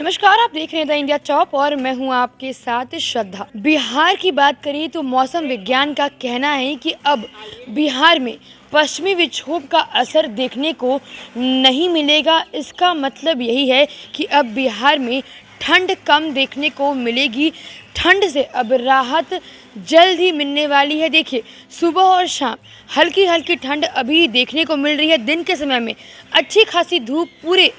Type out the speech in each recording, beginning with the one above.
नमस्कार आप देख रहे हैं द इंडिया टॉप और मैं हूं आपके साथ श्रद्धा बिहार की बात करें तो मौसम विज्ञान का कहना है कि अब बिहार में पश्चिमी विक्षोभ का असर देखने को नहीं मिलेगा इसका मतलब यही है कि अब बिहार में ठंड कम देखने को मिलेगी ठंड से अब राहत जल्द ही मिलने वाली है देखिए सुबह और शाम हल्की हल्की ठंड अभी देखने को मिल रही है दिन के समय में अच्छी खासी धूप पूरे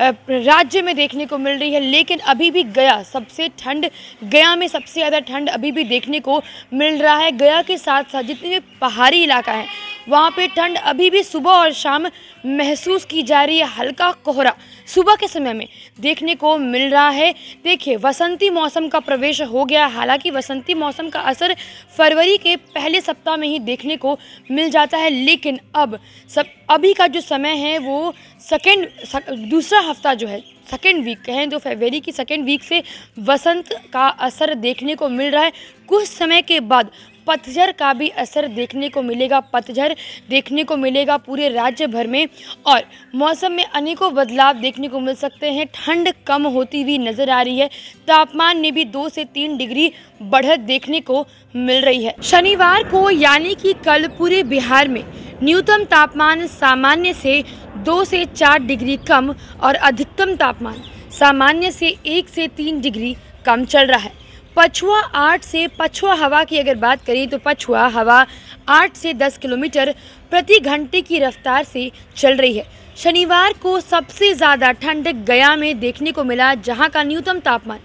राज्य में देखने को मिल रही है लेकिन अभी भी गया सबसे ठंड गया में सबसे ज़्यादा ठंड अभी भी देखने को मिल रहा है गया के साथ साथ जितने भी पहाड़ी इलाका हैं वहाँ पे ठंड अभी भी सुबह और शाम महसूस की जा रही है हल्का कोहरा सुबह के समय में देखने को मिल रहा है देखिए वसंती मौसम का प्रवेश हो गया हालांकि वसंती मौसम का असर फरवरी के पहले सप्ताह में ही देखने को मिल जाता है लेकिन अब सब अभी का जो समय है वो सेकेंड सक, दूसरा हफ्ता जो है सेकेंड वीक कहें तो फरवरी की सेकेंड वीक से वसंत का असर देखने को मिल रहा है कुछ समय के बाद पतझड़ का भी असर देखने को मिलेगा पतझड़ देखने को मिलेगा पूरे राज्य भर में और मौसम में अनेकों बदलाव देखने को मिल सकते हैं ठंड कम होती हुई नज़र आ रही है तापमान में भी दो से तीन डिग्री बढ़त देखने को मिल रही है शनिवार को यानी कि कल पूरे बिहार में न्यूनतम तापमान सामान्य से दो से चार डिग्री कम और अधिकतम तापमान सामान्य से एक से तीन डिग्री कम चल रहा है पछुआ आठ से पछुआ हवा की अगर बात करें तो पछुआ हवा आठ से दस किलोमीटर प्रति घंटे की रफ्तार से चल रही है शनिवार को सबसे ज़्यादा ठंड गया में देखने को मिला जहां का न्यूनतम तापमान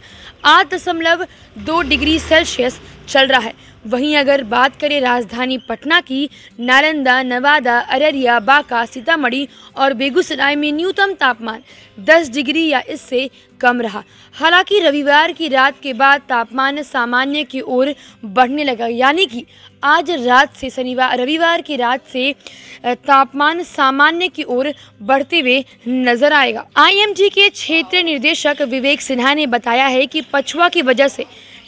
आठ दशमलव दो डिग्री सेल्सियस चल रहा है वहीं अगर बात करें राजधानी पटना की नालंदा नवादा अररिया बांका सीतामढ़ी और बेगूसराय में न्यूनतम तापमान 10 डिग्री या इससे कम रहा हालांकि रविवार की रात के बाद तापमान सामान्य की ओर बढ़ने लगा यानी कि आज रात से शनिवार रविवार की रात से तापमान सामान्य की ओर बढ़ते हुए नजर आएगा आईएमडी के क्षेत्र निर्देशक विवेक सिन्हा ने बताया है कि पछुआ की वजह से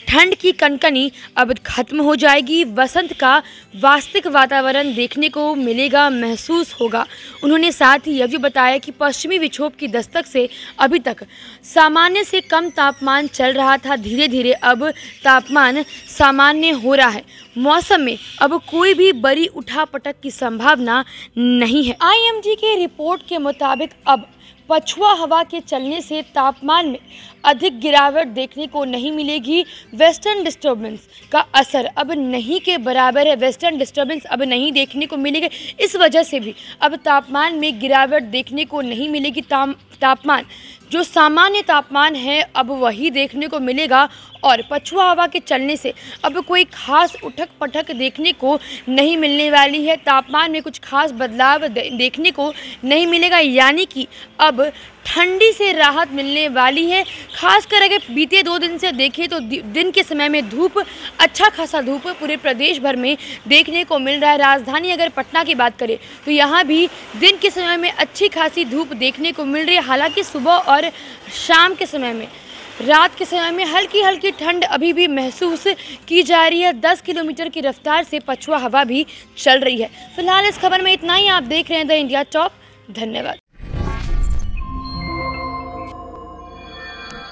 ठंड की कनकनी अब खत्म हो जाएगी वसंत का वास्तविक वातावरण देखने को मिलेगा महसूस होगा उन्होंने साथ ही यह भी बताया कि पश्चिमी विक्षोभ की दस्तक से अभी तक सामान्य से कम तापमान चल रहा था धीरे धीरे अब तापमान सामान्य हो रहा है मौसम में अब कोई भी बड़ी उठा पटक की संभावना नहीं है आईएमडी की रिपोर्ट के मुताबिक अब पछुआ हवा के चलने से तापमान में अधिक गिरावट देखने को नहीं मिलेगी वेस्टर्न डिस्टर्बेंस का असर अब नहीं के बराबर है वेस्टर्न डिस्टर्बेंस अब नहीं देखने को मिलेगा इस वजह से भी अब तापमान में गिरावट देखने को नहीं मिलेगी ताम तापमान जो सामान्य तापमान है अब वही देखने को मिलेगा और पछुआ हवा के चलने से अब कोई खास उठक पठक देखने को नहीं मिलने वाली है तापमान में कुछ खास बदलाव देखने को नहीं मिलेगा यानी कि अब ठंडी से राहत मिलने वाली है खासकर अगर बीते दो दिन से देखें तो दिन के समय में धूप अच्छा खासा धूप पूरे प्रदेश भर में देखने को मिल रहा है राजधानी अगर पटना की बात करें तो यहाँ भी दिन के समय में अच्छी खासी धूप देखने को मिल रही है हालांकि सुबह और शाम के समय में रात के समय में हल्की हल्की ठंड अभी भी महसूस की जा रही है 10 किलोमीटर की रफ्तार से पछुआ हवा भी चल रही है फिलहाल इस खबर में इतना ही आप देख रहे हैं द इंडिया टॉप धन्यवाद